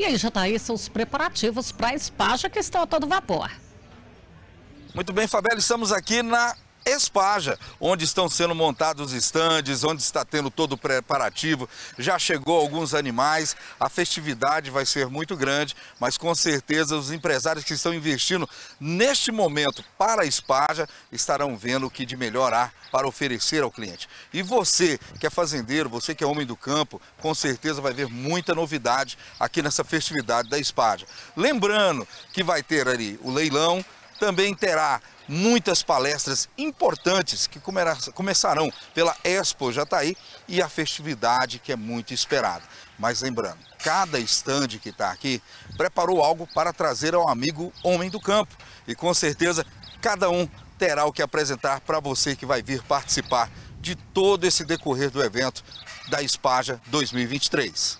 E aí, Jataí, são os preparativos para a SPAJA que estão a todo vapor. Muito bem, Fabela, estamos aqui na Espaja, onde estão sendo montados os estandes, onde está tendo todo o preparativo. Já chegou alguns animais, a festividade vai ser muito grande, mas com certeza os empresários que estão investindo neste momento para a Espaja estarão vendo o que de melhor há para oferecer ao cliente. E você que é fazendeiro, você que é homem do campo, com certeza vai ver muita novidade aqui nessa festividade da Espaja. Lembrando que vai ter ali o leilão, também terá muitas palestras importantes que começarão pela Expo Jataí e a festividade que é muito esperada. Mas lembrando, cada estande que está aqui preparou algo para trazer ao amigo homem do campo. E com certeza cada um terá o que apresentar para você que vai vir participar de todo esse decorrer do evento da Espaja 2023.